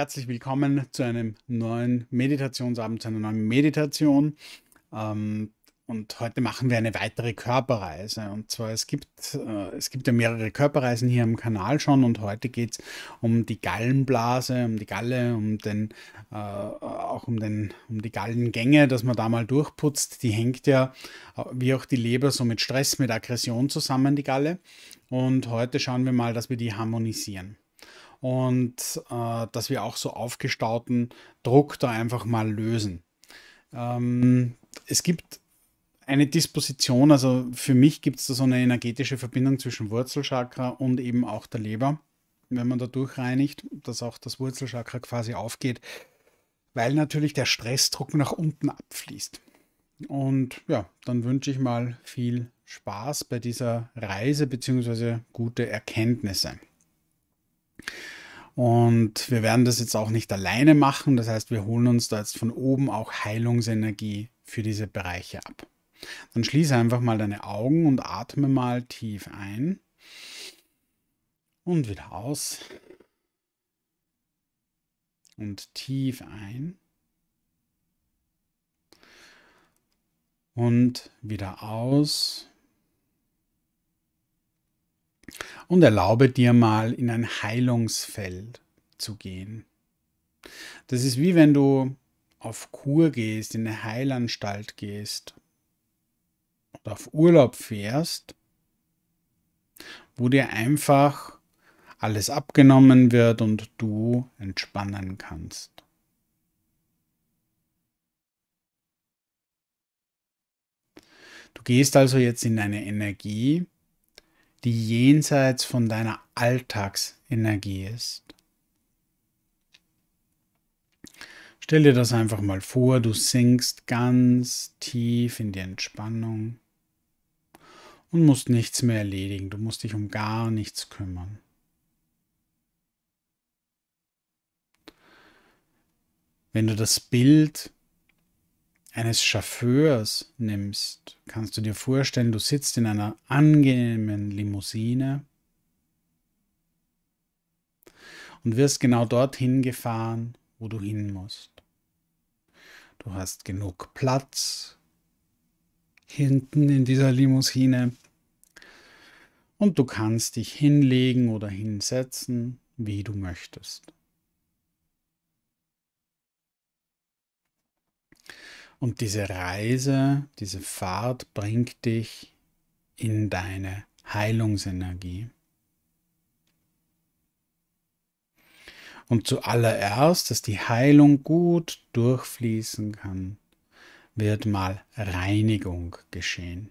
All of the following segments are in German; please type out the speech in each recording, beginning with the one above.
Herzlich willkommen zu einem neuen Meditationsabend, zu einer neuen Meditation. Ähm, und heute machen wir eine weitere Körperreise. Und zwar, es gibt, äh, es gibt ja mehrere Körperreisen hier am Kanal schon. Und heute geht es um die Gallenblase, um die Galle, um den, äh, auch um, den, um die Gallengänge, dass man da mal durchputzt. Die hängt ja, äh, wie auch die Leber, so mit Stress, mit Aggression zusammen, die Galle. Und heute schauen wir mal, dass wir die harmonisieren und äh, dass wir auch so aufgestauten Druck da einfach mal lösen. Ähm, es gibt eine Disposition, also für mich gibt es da so eine energetische Verbindung zwischen Wurzelchakra und eben auch der Leber, wenn man da durchreinigt, dass auch das Wurzelchakra quasi aufgeht, weil natürlich der Stressdruck nach unten abfließt. Und ja, dann wünsche ich mal viel Spaß bei dieser Reise bzw. gute Erkenntnisse. Und wir werden das jetzt auch nicht alleine machen. Das heißt, wir holen uns da jetzt von oben auch Heilungsenergie für diese Bereiche ab. Dann schließe einfach mal deine Augen und atme mal tief ein und wieder aus und tief ein und wieder aus und erlaube dir mal in ein Heilungsfeld zu gehen. Das ist wie wenn du auf Kur gehst, in eine Heilanstalt gehst oder auf Urlaub fährst, wo dir einfach alles abgenommen wird und du entspannen kannst. Du gehst also jetzt in eine Energie, die jenseits von deiner Alltagsenergie ist. Stell dir das einfach mal vor, du sinkst ganz tief in die Entspannung und musst nichts mehr erledigen, du musst dich um gar nichts kümmern. Wenn du das Bild eines Chauffeurs nimmst, kannst du dir vorstellen, du sitzt in einer angenehmen Limousine und wirst genau dorthin gefahren, wo du hin musst. Du hast genug Platz hinten in dieser Limousine und du kannst dich hinlegen oder hinsetzen, wie du möchtest. Und diese Reise, diese Fahrt bringt dich in deine Heilungsenergie. Und zuallererst, dass die Heilung gut durchfließen kann, wird mal Reinigung geschehen.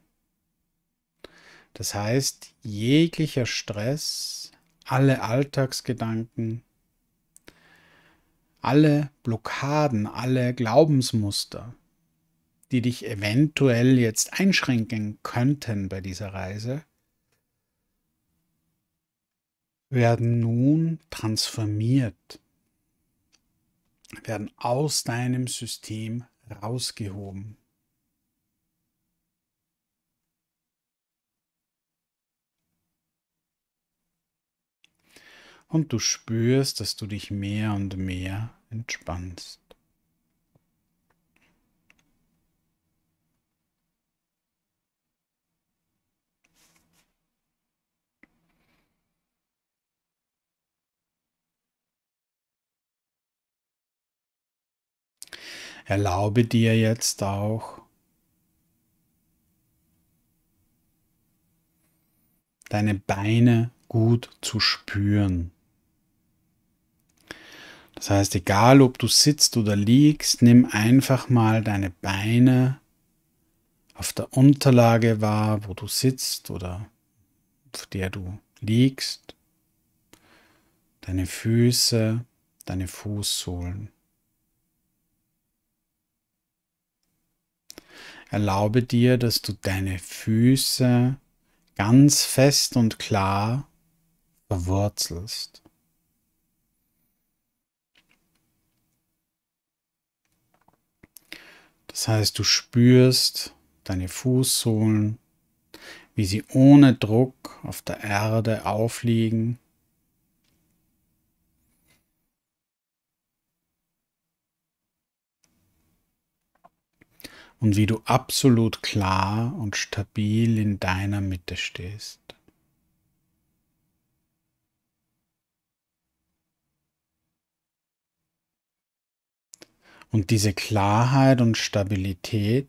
Das heißt, jeglicher Stress, alle Alltagsgedanken, alle Blockaden, alle Glaubensmuster, die dich eventuell jetzt einschränken könnten bei dieser Reise, werden nun transformiert, werden aus deinem System rausgehoben. Und du spürst, dass du dich mehr und mehr entspannst. Erlaube dir jetzt auch, deine Beine gut zu spüren. Das heißt, egal ob du sitzt oder liegst, nimm einfach mal deine Beine auf der Unterlage wahr, wo du sitzt oder auf der du liegst, deine Füße, deine Fußsohlen. Erlaube dir, dass du deine Füße ganz fest und klar verwurzelst. Das heißt, du spürst deine Fußsohlen, wie sie ohne Druck auf der Erde aufliegen und wie du absolut klar und stabil in deiner Mitte stehst. Und diese Klarheit und Stabilität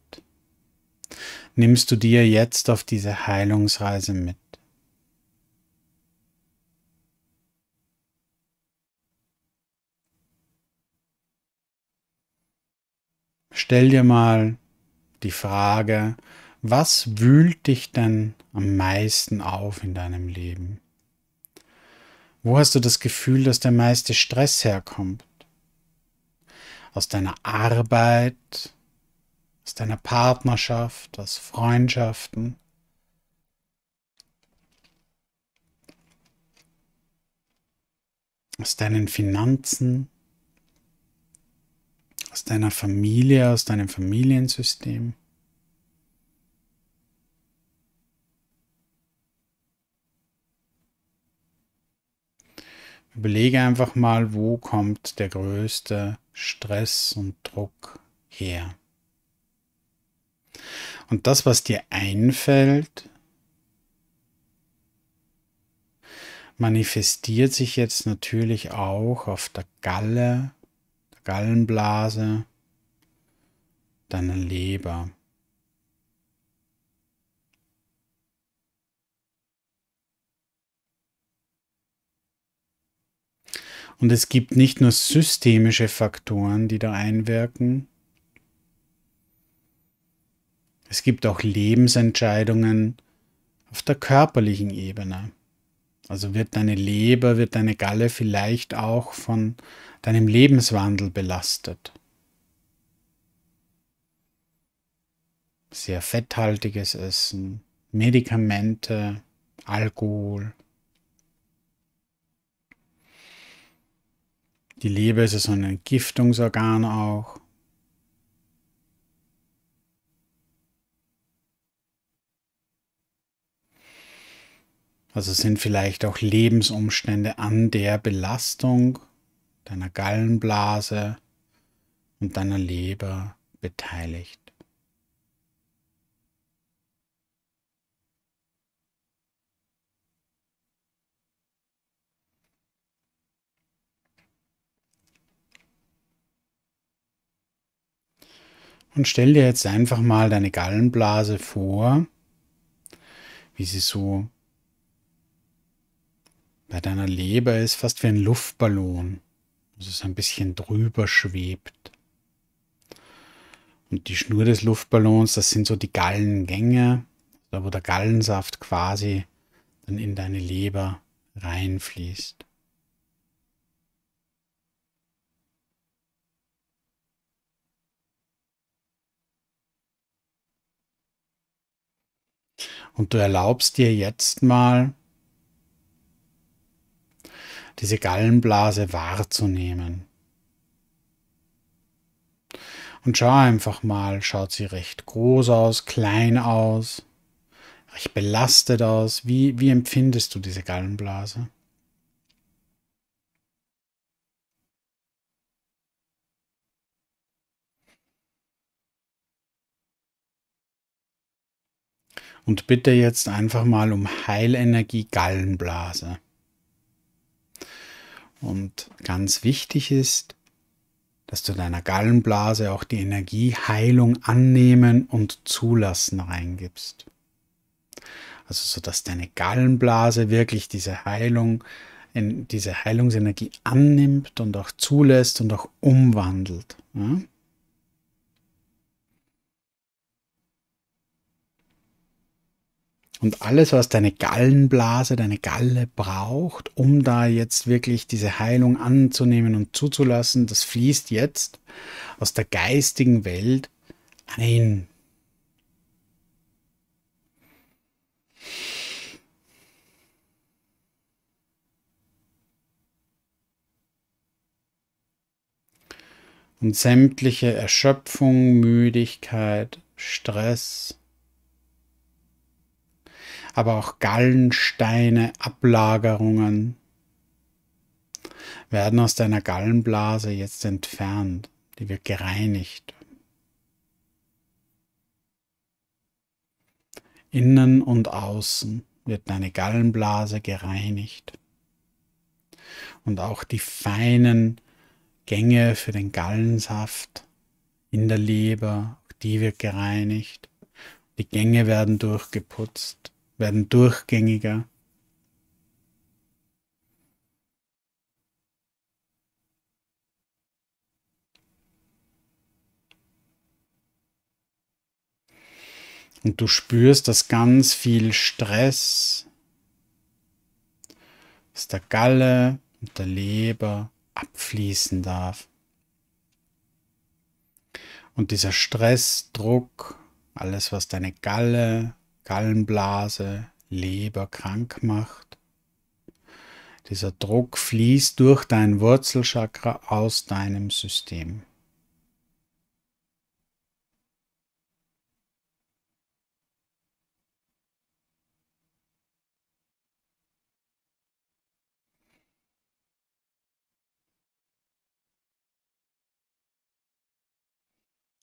nimmst du dir jetzt auf diese Heilungsreise mit. Stell dir mal die Frage, was wühlt dich denn am meisten auf in deinem Leben? Wo hast du das Gefühl, dass der meiste Stress herkommt? Aus deiner Arbeit, aus deiner Partnerschaft, aus Freundschaften? Aus deinen Finanzen? aus deiner Familie, aus deinem Familiensystem. Überlege einfach mal, wo kommt der größte Stress und Druck her. Und das, was dir einfällt, manifestiert sich jetzt natürlich auch auf der Galle Gallenblase, deine Leber. Und es gibt nicht nur systemische Faktoren, die da einwirken. Es gibt auch Lebensentscheidungen auf der körperlichen Ebene. Also wird deine Leber, wird deine Galle vielleicht auch von deinem Lebenswandel belastet. Sehr fetthaltiges Essen, Medikamente, Alkohol. Die Leber ist ja so ein Entgiftungsorgan auch. Also sind vielleicht auch Lebensumstände an der Belastung deiner Gallenblase und deiner Leber beteiligt. Und stell dir jetzt einfach mal deine Gallenblase vor, wie sie so bei deiner Leber ist fast wie ein Luftballon, dass es ein bisschen drüber schwebt. Und die Schnur des Luftballons, das sind so die Gallengänge, da wo der Gallensaft quasi dann in deine Leber reinfließt. Und du erlaubst dir jetzt mal, diese Gallenblase wahrzunehmen. Und schau einfach mal, schaut sie recht groß aus, klein aus, recht belastet aus? Wie, wie empfindest du diese Gallenblase? Und bitte jetzt einfach mal um Heilenergie Gallenblase. Und ganz wichtig ist, dass du deiner Gallenblase auch die Energie Heilung annehmen und zulassen reingibst. Also so dass deine Gallenblase wirklich diese Heilung, diese Heilungsenergie annimmt und auch zulässt und auch umwandelt. Ja? Und alles, was deine Gallenblase, deine Galle braucht, um da jetzt wirklich diese Heilung anzunehmen und zuzulassen, das fließt jetzt aus der geistigen Welt ein. Und sämtliche Erschöpfung, Müdigkeit, Stress, aber auch Gallensteine, Ablagerungen werden aus deiner Gallenblase jetzt entfernt, die wird gereinigt. Innen und außen wird deine Gallenblase gereinigt. Und auch die feinen Gänge für den Gallensaft in der Leber, die wird gereinigt. Die Gänge werden durchgeputzt werden durchgängiger. Und du spürst, dass ganz viel Stress aus der Galle und der Leber abfließen darf. Und dieser Stressdruck, alles was deine Galle Gallenblase, Leber krank macht. Dieser Druck fließt durch dein Wurzelchakra aus deinem System.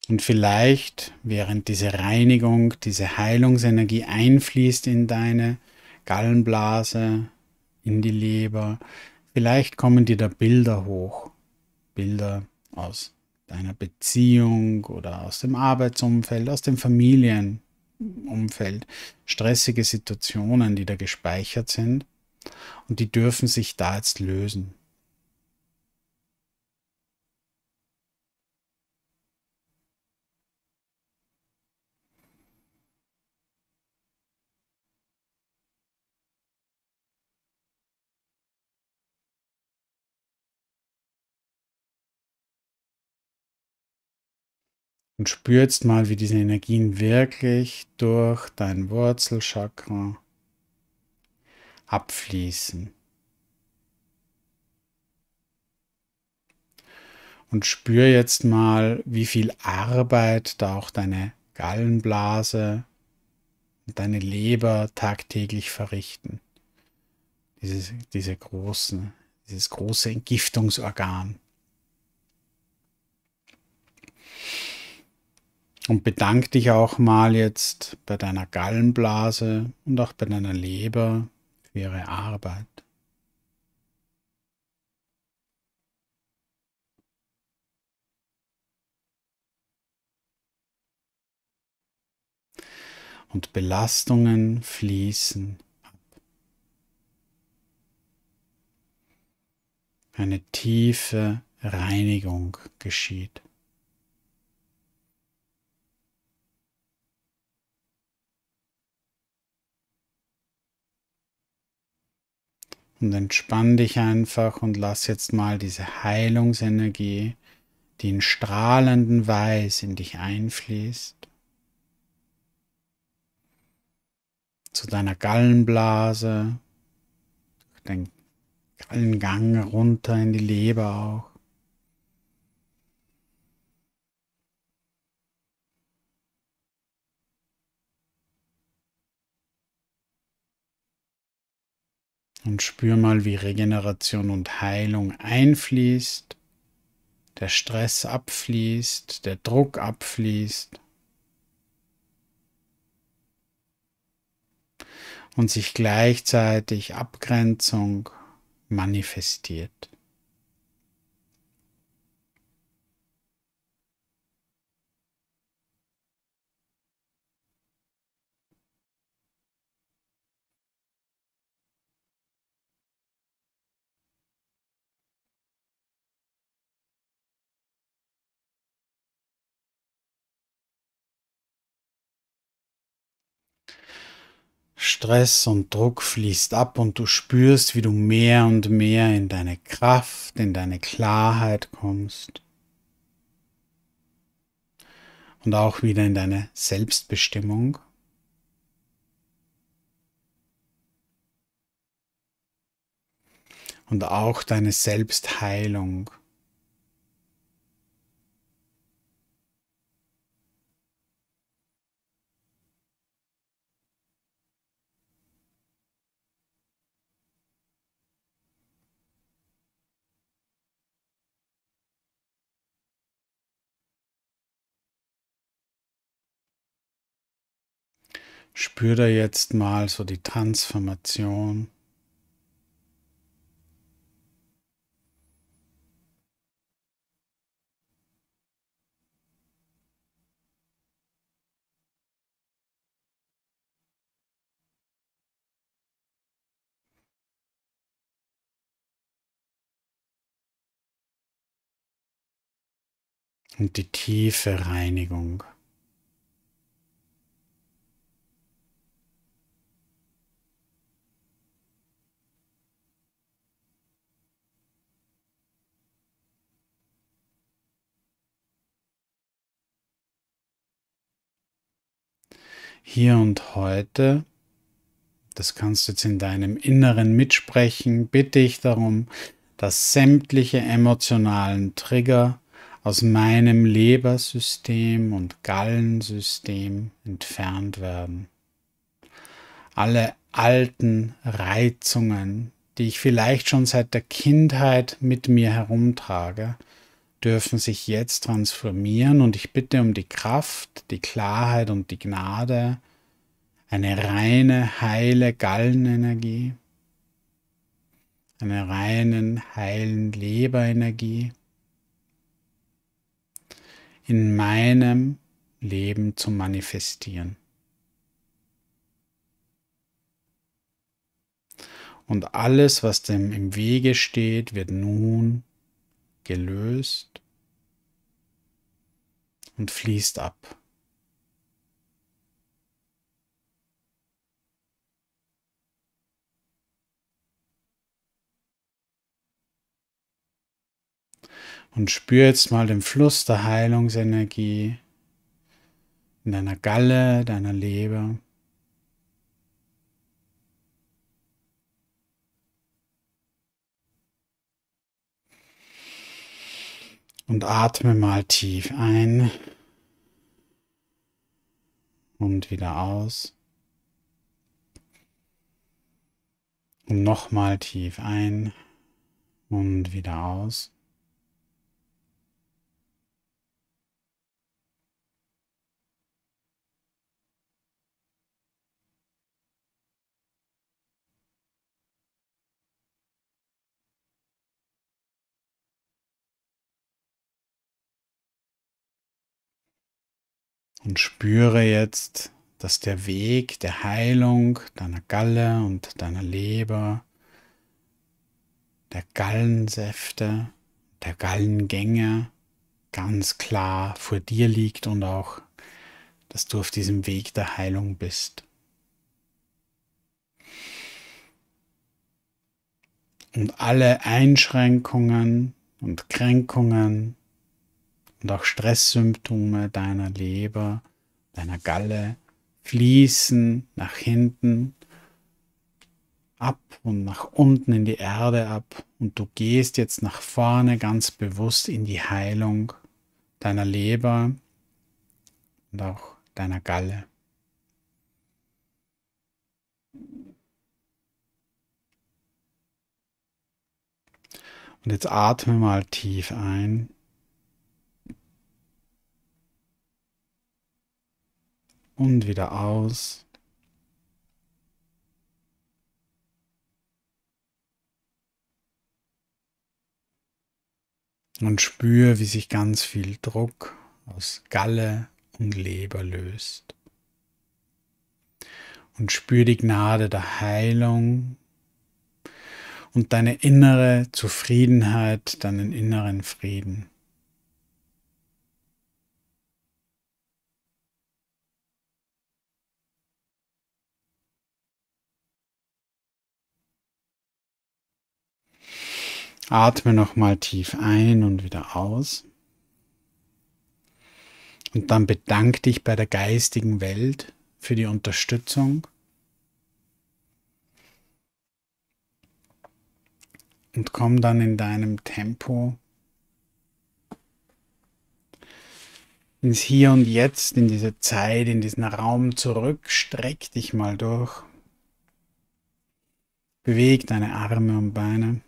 Und vielleicht, während diese Reinigung, diese Heilungsenergie einfließt in deine Gallenblase, in die Leber, vielleicht kommen dir da Bilder hoch. Bilder aus deiner Beziehung oder aus dem Arbeitsumfeld, aus dem Familienumfeld, stressige Situationen, die da gespeichert sind. Und die dürfen sich da jetzt lösen. Und spürst mal, wie diese Energien wirklich durch dein Wurzelchakra abfließen. Und spür jetzt mal, wie viel Arbeit da auch deine Gallenblase und deine Leber tagtäglich verrichten. Dieses, diese großen, dieses große Entgiftungsorgan. Und bedank dich auch mal jetzt bei deiner Gallenblase und auch bei deiner Leber für ihre Arbeit. Und Belastungen fließen ab. Eine tiefe Reinigung geschieht. Und entspann dich einfach und lass jetzt mal diese Heilungsenergie, die in strahlenden Weiß in dich einfließt, zu deiner Gallenblase, den Gallengang runter in die Leber auch. Und spür mal, wie Regeneration und Heilung einfließt, der Stress abfließt, der Druck abfließt. Und sich gleichzeitig Abgrenzung manifestiert. Stress und Druck fließt ab und du spürst, wie du mehr und mehr in deine Kraft, in deine Klarheit kommst und auch wieder in deine Selbstbestimmung. Und auch deine Selbstheilung. Spür da jetzt mal so die Transformation. Und die tiefe Reinigung. hier und heute, das kannst du jetzt in deinem Inneren mitsprechen, bitte ich darum, dass sämtliche emotionalen Trigger aus meinem Lebersystem und Gallensystem entfernt werden. Alle alten Reizungen, die ich vielleicht schon seit der Kindheit mit mir herumtrage, dürfen sich jetzt transformieren und ich bitte um die Kraft, die Klarheit und die Gnade, eine reine, heile Gallenenergie, eine reinen, heilen Leberenergie in meinem Leben zu manifestieren. Und alles, was dem im Wege steht, wird nun gelöst und fließt ab. Und spür jetzt mal den Fluss der Heilungsenergie in deiner Galle, deiner Leber. Und atme mal tief ein und wieder aus. Und nochmal tief ein und wieder aus. Und spüre jetzt, dass der Weg der Heilung deiner Galle und deiner Leber, der Gallensäfte, der Gallengänge ganz klar vor dir liegt und auch, dass du auf diesem Weg der Heilung bist. Und alle Einschränkungen und Kränkungen und auch Stresssymptome deiner Leber, deiner Galle fließen nach hinten ab und nach unten in die Erde ab und du gehst jetzt nach vorne ganz bewusst in die Heilung deiner Leber und auch deiner Galle. Und jetzt atme mal tief ein. und wieder aus. Und spür, wie sich ganz viel Druck aus Galle und Leber löst. Und spür die Gnade der Heilung und deine innere Zufriedenheit, deinen inneren Frieden. Atme nochmal tief ein und wieder aus. Und dann bedank dich bei der geistigen Welt für die Unterstützung. Und komm dann in deinem Tempo ins Hier und Jetzt, in diese Zeit, in diesen Raum zurück. Streck dich mal durch. Beweg deine Arme und Beine.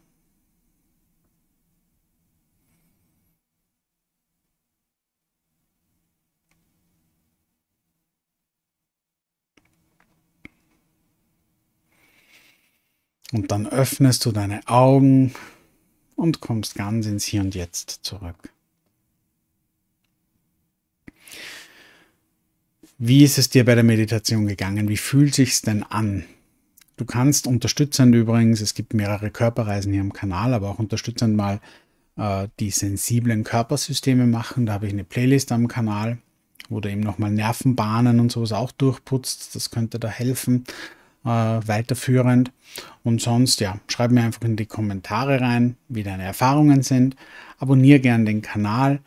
Und dann öffnest du deine Augen und kommst ganz ins Hier und Jetzt zurück. Wie ist es dir bei der Meditation gegangen? Wie fühlt sich's denn an? Du kannst unterstützend übrigens, es gibt mehrere Körperreisen hier im Kanal, aber auch unterstützend mal äh, die sensiblen Körpersysteme machen. Da habe ich eine Playlist am Kanal, wo du eben nochmal Nervenbahnen und sowas auch durchputzt. Das könnte da helfen äh, weiterführend. Und sonst, ja, schreib mir einfach in die Kommentare rein, wie deine Erfahrungen sind. Abonnier gern den Kanal,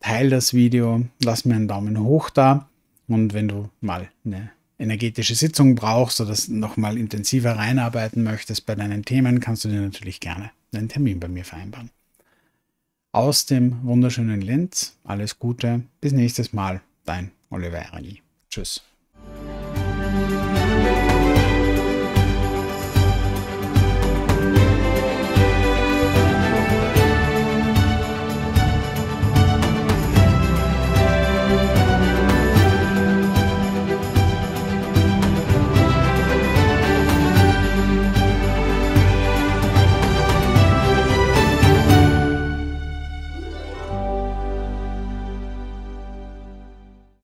teile das Video, lass mir einen Daumen hoch da. Und wenn du mal eine energetische Sitzung brauchst oder das nochmal intensiver reinarbeiten möchtest bei deinen Themen, kannst du dir natürlich gerne einen Termin bei mir vereinbaren. Aus dem wunderschönen Linz, alles Gute, bis nächstes Mal, dein Oliver Erani. Tschüss.